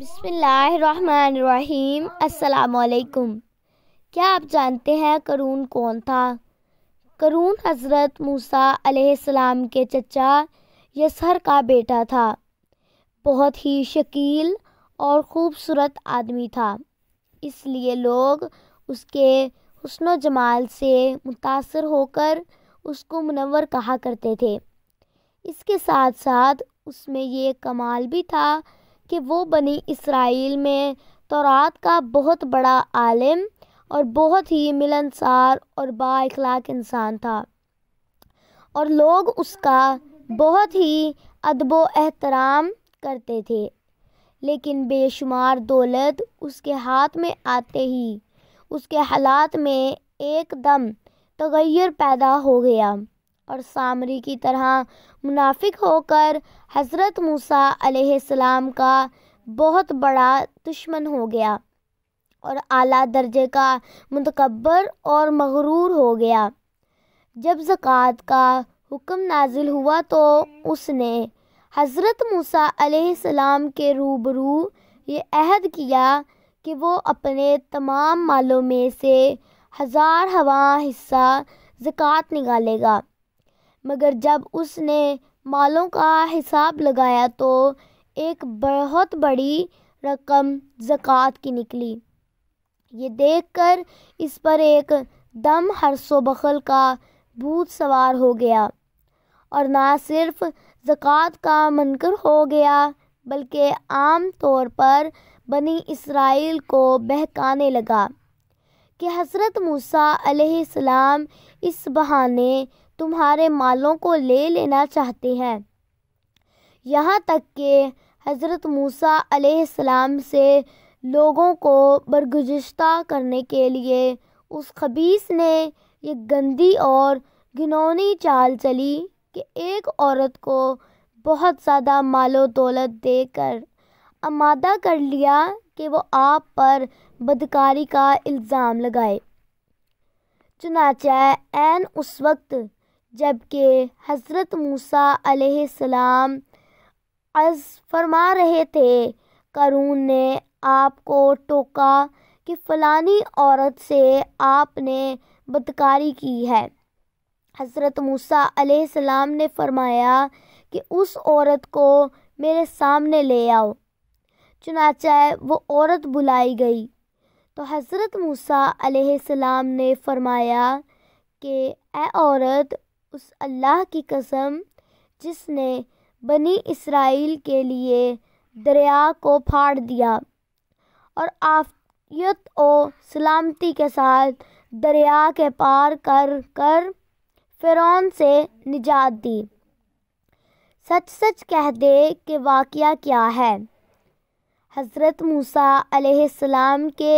बिस्मिल्लाहिर्रहमानिर्रहीम अस्सलामुअलैकुम क्या आप जानते हैं करून कौन था करून हज़रत मूसा अलैहिस्सलाम के चचा यसर का बेटा था बहुत ही शकील और ख़ूबसूरत आदमी था इसलिए लोग उसके हसन जमाल से मुतासर होकर उसको मुनवर कहा करते थे इसके साथ साथ उसमें ये कमाल भी था कि वो बनी इसराइल में तौरात का बहुत बड़ा आलिम और बहुत ही मिलनसार और बाखलाक इंसान था और लोग उसका बहुत ही अदबो एहतराम करते थे लेकिन बेशुमार दौलत उसके हाथ में आते ही उसके हालात में एकदम तगैर पैदा हो गया और सामरी की तरह मुनाफिक होकर हज़रत मूसा अलैहिस्सलाम का बहुत बड़ा दुश्मन हो गया और आला दर्जे का मतकबर और मगरूर हो गया जब ज़क़़त का हुक्म नाजिल हुआ तो उसने हज़रत मूसा अलैहिस्सलाम के रूबरू ये अहद किया कि वो अपने तमाम मालों में से हज़ार हवा हिस्सा ज़क़़त निकालेगा मगर जब उसने मालों का हिसाब लगाया तो एक बहुत बड़ी रकम ज़क़़त की निकली ये देखकर इस पर एक दम हरसो बखल का भूत सवार हो गया और ना सिर्फ ज़क़़त का मनकर हो गया बल्कि आम तौर पर बनी इसराइल को बहकाने लगा कि हज़रत मूसा अलैहिस्सलाम इस बहाने तुम्हारे मालों को ले लेना चाहते हैं यहाँ तक कि हज़रत मूसा अलैहिस्सलाम से लोगों को बरगुजश्ता करने के लिए उस खबीस ने ये गंदी और घिनौनी चाल चली कि एक औरत को बहुत ज़्यादा मालो दौलत देकर आमादा कर लिया कि वो आप पर बदकारी का इल्ज़ाम लगाए चुनाचा एन उस वक्त जबकि हज़रत मूसा सलाम अज फरमा रहे थे करून ने आपको टोका कि फ़लानी औरत से आपने बदकारी की है हज़रत मूसा सलाम ने फरमाया कि उस औरत को मेरे सामने ले आओ चुनाचा वो औरत बुलाई गई तो हज़रत मूसा सलाम ने फरमाया कि ए औरत उस अल्लाह की कसम जिसने बनी इसराइल के लिए दरिया को फाड़ दिया और आफियत ओ सलामती के साथ दरिया के पार कर कर फ़िरौन से निजात दी सच सच कह दे कि वाक़ क्या है हज़रत मूसा सलाम के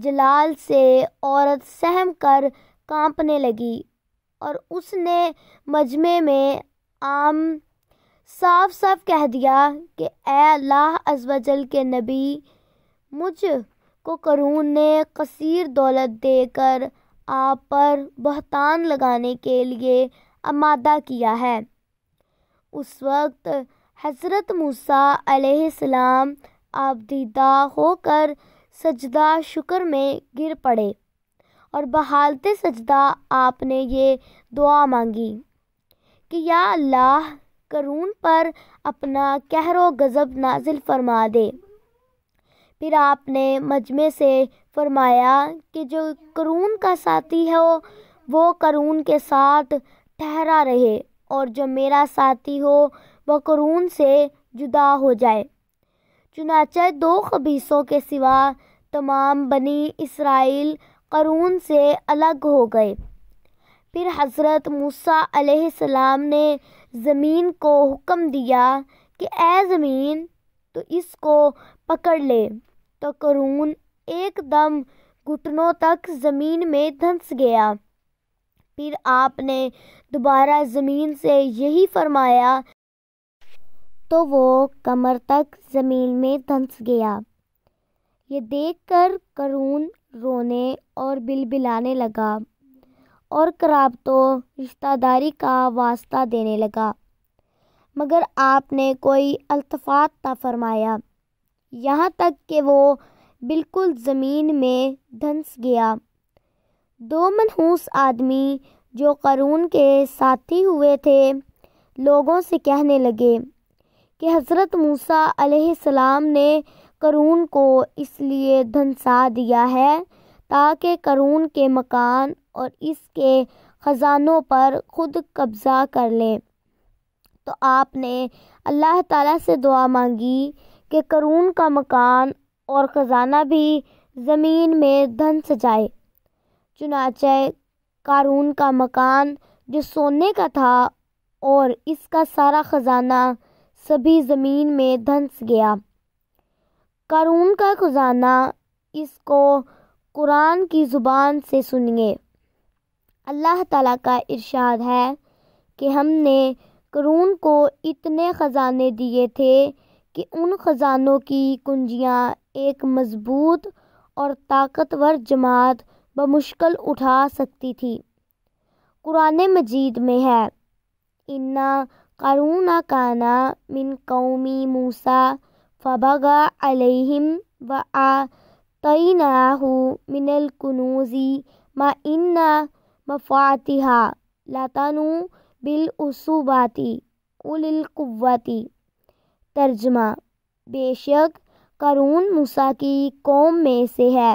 जलाल से औरत सहम कर कांपने लगी और उसने मजमे में आम साफ साफ कह दिया कि ए अल्लाह अजवजल के नबी मुझ को करून ने कसीर दौलत देकर आप पर बहतान लगाने के लिए आमादा किया है उस वक्त हज़रत मूसा अलैहिस्सलाम आप दीदा होकर सजदा शुक्र में गिर पड़े और बहालत सजदा आपने ये दुआ मांगी कि या अल्लाह करून पर अपना कहरो गज़ब नाजिल फरमा दे फिर आपने मजमे से फरमाया कि जो करून का साथी हो वो वो करून के साथ ठहरा रहे और जो मेरा साथी हो वह करून से जुदा हो जाए चुनाचा दो खबीसों के सिवा तमाम बनी इसराइल क़रून से अलग हो गए फिर हज़रत मूसा सलाम ने ज़मीन को हुक्म दिया कि ए ज़मीन तो इसको पकड़ ले तो क़रून एकदम घुटनों तक ज़मीन में धंस गया फिर आपने दोबारा ज़मीन से यही फरमाया तो वो कमर तक ज़मीन में धंस गया ये देखकर करून रोने और बिलबिलाने लगा और कराब तो रिश्तादारी का वास्ता देने लगा मगर आपने कोई अल्तफात ना फरमाया यहाँ तक कि वो बिल्कुल ज़मीन में धंस गया दो मनहूस आदमी जो करून के साथी हुए थे लोगों से कहने लगे कि हज़रत मूसा सलाम ने करून को इसलिए धंसा दिया है ताकि करून के मकान और इसके ख़जानों पर खुद कब्ज़ा कर लें तो आपने अल्लाह ताला से दुआ मांगी कि करून का मकान और ख़जाना भी ज़मीन में धन सजाए चुनाचे कारून का मकान जो सोने का था और इसका सारा ख़जाना सभी ज़मीन में धंस गया क़रून का ख़जाना इसको कुरान की ज़ुबान से सुनिए अल्लाह ताला का इरशाद है कि हमने करून को इतने ख़जाने दिए थे कि उन ख़जानों की कुंजियाँ एक मज़बूत और ताकतवर जमात बमुश्किल उठा सकती थी कुरान मजीद में है इन्ना कारून काना मिन कौमी मूसा फ़बग अलैहिम व आतइनाहु मिनल कुनूज़ी मा इन्ना मफातिहा लतानु बिल उसुबाती उलकुवती तर्जमा बेशक करून मूसा की कौम में से है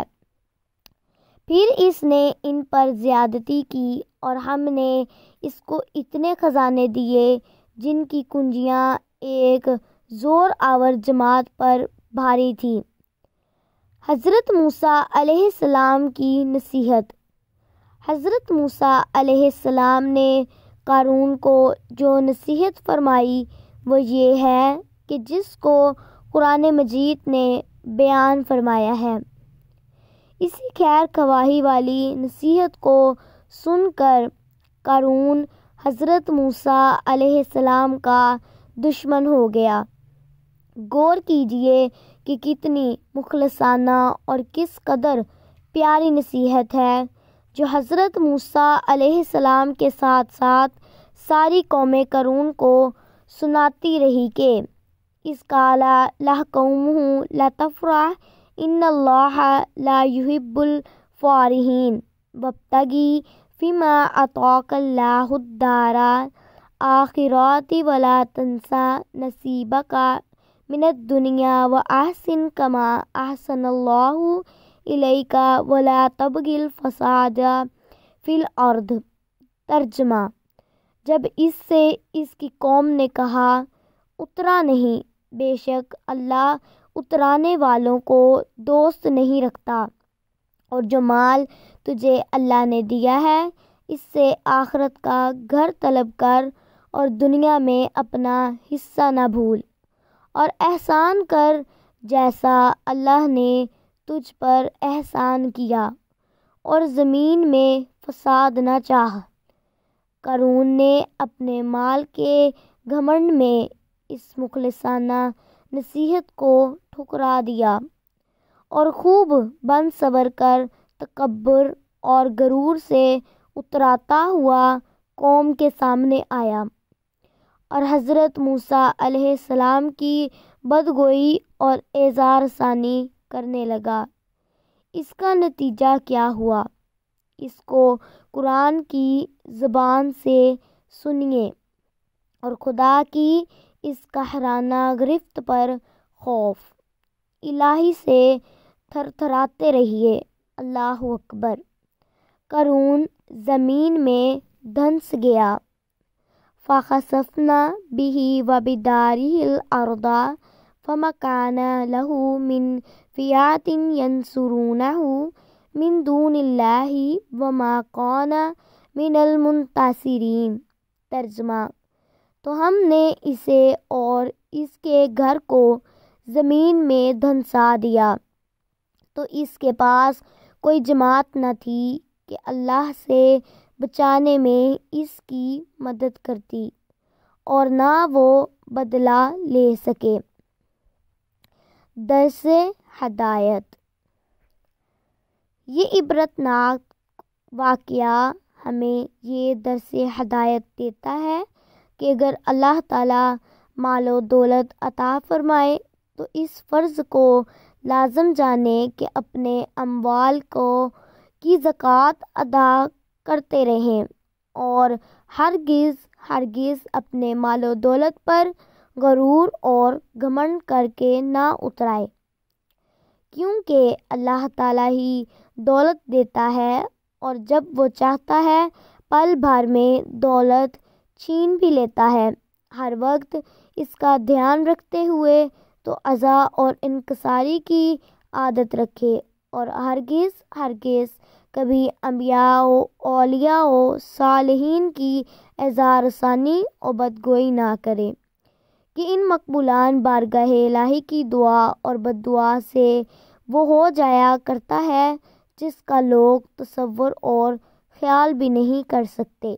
फिर इसने इन पर ज़्यादती की और हमने इसको इतने ख़जाने दिए जिनकी कुंजियाँ एक ज़ोर आवर जमात पर भारी थी हज़रत मूसा अलैहिस्सलाम की नसीहत हज़रत मूसा अलैहिस्सलाम ने कारून को जो नसीहत फरमाई वो ये है कि जिसको कुरान मजीद ने बयान फरमाया है इसी खैर खवाही वाली नसीहत को सुनकर कारून हज़रत मूसा अलैहिस्सलाम का दुश्मन हो गया गौर कीजिए कि कितनी मुखलसाना और किस कदर प्यारी नसीहत है जो हज़रत मूसा सलाम के साथ साथ सारी कौम करून को सुनाती रही के इस काला ला कौम हूँ ला इन ला युहिबुलफ़ारहन फ़िमा अतोकल्लादारा आखिरती वला तनसा नसीबा का मिनत दुनिया व आहसिन कमा आहसन का वला तबगिल फसाद फिल अर्ध तर्जमा जब इससे इसकी कौम ने कहा उतरा नहीं बेशक अल्लाह उतराने वालों को दोस्त नहीं रखता और जो माल तुझे अल्लाह ने दिया है इससे आखरत का घर तलब कर और दुनिया में अपना हिस्सा ना भूल और एहसान कर जैसा अल्लाह ने तुझ पर एहसान किया और ज़मीन में फसाद न चाह करून ने अपने माल के घमंड में इस मुखलसाना नसीहत को ठुकरा दिया और खूब बन सबर कर तकबर और गरूर से उतराता हुआ कौम के सामने आया और हज़रत मूसा सलाम की बदगोई और एजार सानी करने लगा इसका नतीजा क्या हुआ इसको कुरान की ज़बान से सुनिए और खुदा की इस कहराना गिरफ्त पर खौफ इलाही से थरथराते रहिए अल्लाह अकबर करून ज़मीन में धंस गया फ़खसफ़ना बिही वबिदारिलअर्द फ़मकान लहू मिन फ़ियातिन यंसुरूनहू मिन दूनिल्लाहि वमा कौन मिनल मुंतासरीन तर्जमा तो हमने इसे और इसके घर को ज़मीन में धंसा दिया तो इसके पास कोई जमात न थी कि अल्लाह से बचाने में इसकी मदद करती और ना वो बदला ले सके दरस हदायत ये इबरतनाक वाक़ हमें ये दरस हदायत देता है कि अगर अल्लाह ताला मालो दौलत अता फरमाए तो इस फ़र्ज़ को लाजम जाने कि अपने अमवाल को की ज़क़़त अदा करते रहें और हरगिज़ हरगिज़ अपने मालो दौलत पर गरूर और घमंड करके ना उतराए क्योंकि अल्लाह ताला ही दौलत देता है और जब वो चाहता है पल भर में दौलत छीन भी लेता है हर वक्त इसका ध्यान रखते हुए तो अज़ा और इनकसारी की आदत रखे और हरगिज़ हरगिज़ कभी अम्बियाओ ओलियाओ सालहीन की एजारसानी और बदगोई ना करें कि इन मकबूलान बारगाह लाही की दुआ और बदुआ से वो हो जाया करता है जिसका लोग तस्वुर और ख्याल भी नहीं कर सकते